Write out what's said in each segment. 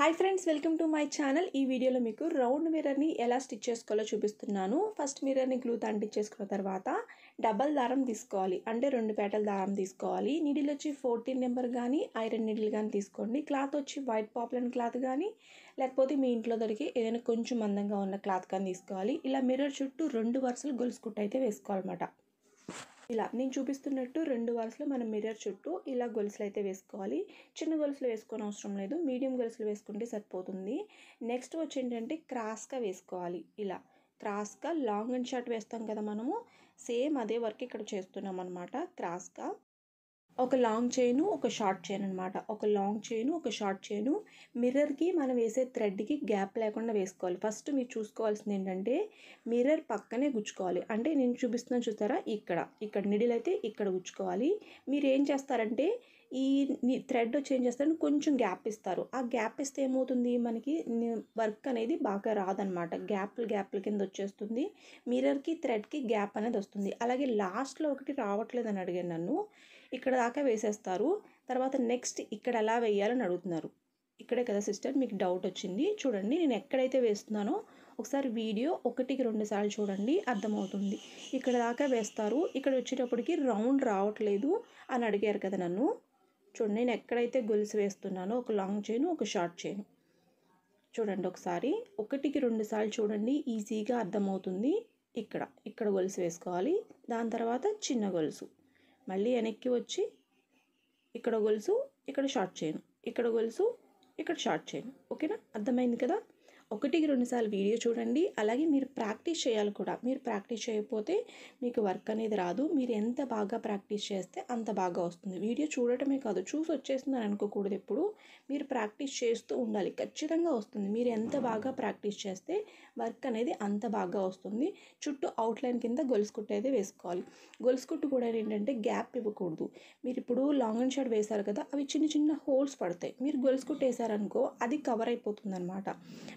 hi friends welcome to my channel ఈ వీడియోలో మీకు రౌండ్ మిర్రర్ని ఎలా స్టిచ్ చేసుకోవాలో చూపిస్తున్నాను ఫస్ట్ మిర్రర్ని గ్లూత్ అంటించేసుకున్న తర్వాత డబల్ దారం తీసుకోవాలి అంటే రెండు పేటల దారం తీసుకోవాలి నీడిల్ వచ్చి ఫోర్టీన్ నెంబర్ కానీ ఐరన్ నీడిల్ కానీ తీసుకోండి క్లాత్ వచ్చి వైట్ పాపులర్ క్లాత్ కానీ లేకపోతే మీ ఇంట్లో దొరికి ఏదైనా కొంచెం అందంగా ఉన్న క్లాత్ కానీ తీసుకోవాలి ఇలా మిర్రర్ చుట్టూ రెండు వరుసలు గొలుసుకుంటూ అయితే వేసుకోవాలన్నమాట ఇలా నేను చూపిస్తున్నట్టు రెండు వరుసలో మనం మిర్రర్ చుట్టూ ఇలా గొలుసులు అయితే వేసుకోవాలి చిన్న గొలుసులు వేసుకోని అవసరం లేదు మీడియం గొలుసులు వేసుకుంటే సరిపోతుంది నెక్స్ట్ వచ్చి ఏంటంటే క్రాస్గా వేసుకోవాలి ఇలా క్రాస్గా లాంగ్ అండ్ షార్ట్ వేస్తాం కదా మనము సేమ్ అదే వర్క్ ఇక్కడ చేస్తున్నాం అనమాట క్రాస్గా ఒక లాంగ్ చైను ఒక షార్ట్ చైన్ అనమాట ఒక లాంగ్ చైను ఒక షార్ట్ చైను మిర్రర్కి మనం వేసే థ్రెడ్కి గ్యాప్ లేకుండా వేసుకోవాలి ఫస్ట్ మీరు చూసుకోవాల్సింది ఏంటంటే మిర్రర్ పక్కనే గుచ్చుకోవాలి అంటే నేను చూపిస్తున్నాను చూస్తారా ఇక్కడ ఇక్కడ నిడిలైతే ఇక్కడ గుచ్చుకోవాలి మీరు ఏం చేస్తారంటే ఈ థ్రెడ్ చేంజ్ చేస్తారు కొంచెం గ్యాప్ ఇస్తారు ఆ గ్యాప్ ఇస్తే ఏమవుతుంది మనకి వర్క్ అనేది బాగా రాదనమాట గ్యాప్లు గ్యాప్ల కింద వచ్చేస్తుంది మిర్రర్కి థ్రెడ్కి గ్యాప్ అనేది వస్తుంది అలాగే లాస్ట్లో ఒకటి రావట్లేదు అని అడిగాను నన్ను ఇక్కడ దాకా వేసేస్తారు తర్వాత నెక్స్ట్ ఇక్కడ ఎలా వేయాలని అడుగుతున్నారు ఇక్కడే కదా సిస్టర్ మీకు డౌట్ వచ్చింది చూడండి నేను ఎక్కడైతే వేస్తున్నానో ఒకసారి వీడియో ఒకటికి రెండు సార్లు చూడండి అర్థమవుతుంది ఇక్కడ దాకా వేస్తారు ఇక్కడ వచ్చేటప్పటికి రౌండ్ రావట్లేదు అని అడిగారు కదా నన్ను చూడండి నేను ఎక్కడైతే గొలుసు వేస్తున్నానో ఒక లాంగ్ చైన్ ఒక షార్ట్ చైన్ చూడండి ఒకసారి ఒకటికి రెండు సార్లు చూడండి ఈజీగా అర్థమవుతుంది ఇక్కడ ఇక్కడ గొలుసు వేసుకోవాలి దాని తర్వాత చిన్న గొలుసు మళ్ళీ వెనక్కి వచ్చి ఇక్కడ గొలుసు ఇక్కడ షార్ట్ చైన్ ఇక్కడ గొలుసు ఇక్కడ షార్ట్ చైన్ ఓకేనా అర్థమైంది కదా ఒకటికి రెండుసార్లు వీడియో చూడండి అలాగే మీరు ప్రాక్టీస్ చేయాలి కూడా మీరు ప్రాక్టీస్ చేయకపోతే మీకు వర్క్ అనేది రాదు మీరు ఎంత బాగా ప్రాక్టీస్ చేస్తే అంత బాగా వస్తుంది వీడియో చూడటమే కాదు చూసి వచ్చేసిందని అనుకోకూడదు ఎప్పుడు మీరు ప్రాక్టీస్ చేస్తూ ఉండాలి ఖచ్చితంగా వస్తుంది మీరు ఎంత బాగా ప్రాక్టీస్ చేస్తే వర్క్ అనేది అంత బాగా వస్తుంది చుట్టూ అవుట్లైన్ కింద గొలుసుకుట్టు అయితే వేసుకోవాలి గొలుసుకుట్టు కూడా ఏంటంటే గ్యాప్ ఇవ్వకూడదు మీరు ఇప్పుడు లాంగ్ అండ్ షార్ట్ వేశారు కదా అవి చిన్న చిన్న హోల్స్ పడతాయి మీరు గొలుసుకుట్టు వేశారనుకో అది కవర్ అయిపోతుంది అనమాట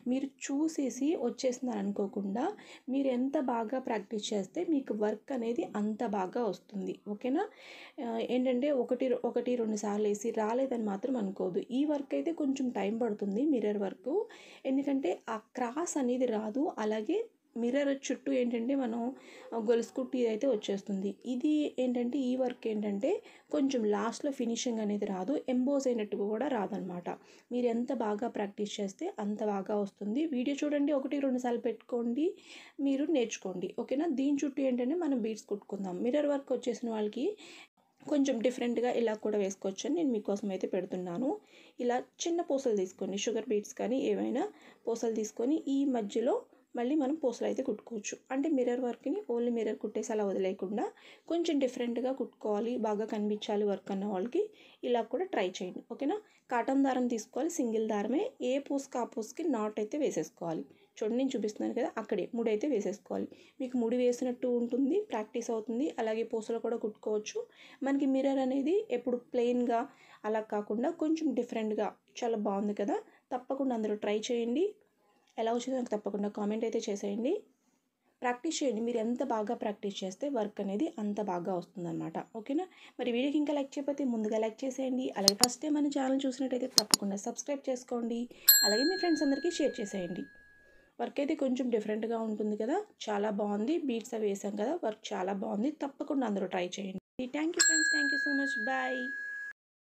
మీరు మీరు చూసేసి వచ్చేస్తున్నారు అనుకోకుండా మీరు ఎంత బాగా ప్రాక్టీస్ చేస్తే మీకు వర్క్ అనేది అంత బాగా వస్తుంది ఓకేనా ఏంటంటే ఒకటి ఒకటి రెండు సార్లు వేసి రాలేదని మాత్రం అనుకోదు ఈ వర్క్ అయితే కొంచెం టైం పడుతుంది మిర్రర్ వర్క్ ఎందుకంటే ఆ క్రాస్ అనేది రాదు అలాగే మిర్రర్ చుట్టూ ఏంటంటే మనం గొలుసుకుంటే అయితే వచ్చేస్తుంది ఇది ఏంటంటే ఈ వర్క్ ఏంటంటే కొంచెం లాస్ట్లో ఫినిషింగ్ అనేది రాదు ఎంబోజ్ అయినట్టుగా కూడా రాదనమాట మీరు ఎంత బాగా ప్రాక్టీస్ చేస్తే అంత బాగా వస్తుంది వీడియో చూడండి ఒకటి రెండుసార్లు పెట్టుకోండి మీరు నేర్చుకోండి ఓకేనా దీని చుట్టూ ఏంటంటే మనం బీట్స్ కుట్టుకుందాం మిర్రర్ వర్క్ వచ్చేసిన వాళ్ళకి కొంచెం డిఫరెంట్గా ఇలా కూడా వేసుకోవచ్చు అని నేను మీకోసం అయితే పెడుతున్నాను ఇలా చిన్న పూసలు తీసుకోండి షుగర్ బీట్స్ కానీ ఏవైనా పూసలు తీసుకొని ఈ మధ్యలో మళ్ళీ మనం పూసలు అయితే కుట్టుకోవచ్చు అంటే మిర్రర్ వర్క్ని ఓన్లీ మిర్రర్ కుట్టేసి అలా వదిలేయకుండా కొంచెం డిఫరెంట్గా కుట్టుకోవాలి బాగా కనిపించాలి వర్క్ అన్న వాళ్ళకి ఇలా కూడా ట్రై చేయండి ఓకేనా కాటన్ దారం తీసుకోవాలి సింగిల్ దారమే ఏ పూసుకు ఆ పూసుకి నాట్ అయితే వేసేసుకోవాలి చూడండి నేను చూపిస్తున్నాను కదా అక్కడే ముడి అయితే వేసేసుకోవాలి మీకు ముడి వేసినట్టు ఉంటుంది ప్రాక్టీస్ అవుతుంది అలాగే పూసలు కూడా కుట్టుకోవచ్చు మనకి మిర్రర్ అనేది ఎప్పుడు ప్లెయిన్గా అలా కాకుండా కొంచెం డిఫరెంట్గా చాలా బాగుంది కదా తప్పకుండా అందరూ ట్రై చేయండి ఎలా వచ్చిందో నాకు తప్పకుండా కామెంట్ అయితే చేసేయండి ప్రాక్టీస్ చేయండి మీరు ఎంత బాగా ప్రాక్టీస్ చేస్తే వర్క్ అనేది అంత బాగా వస్తుందన్నమాట ఓకేనా మరి వీడియోకి ఇంకా లైక్ చేయకపోతే ముందుగా లైక్ చేసేయండి అలాగే ఫస్ట్ టైం మన ఛానల్ చూసినట్టయితే తప్పకుండా సబ్స్క్రైబ్ చేసుకోండి అలాగే మీ ఫ్రెండ్స్ అందరికీ షేర్ చేసేయండి వర్క్ అయితే కొంచెం డిఫరెంట్గా ఉంటుంది కదా చాలా బాగుంది బీట్స్ అవి వేసాం కదా వర్క్ చాలా బాగుంది తప్పకుండా అందరూ ట్రై చేయండి thank you friends thank you so much bye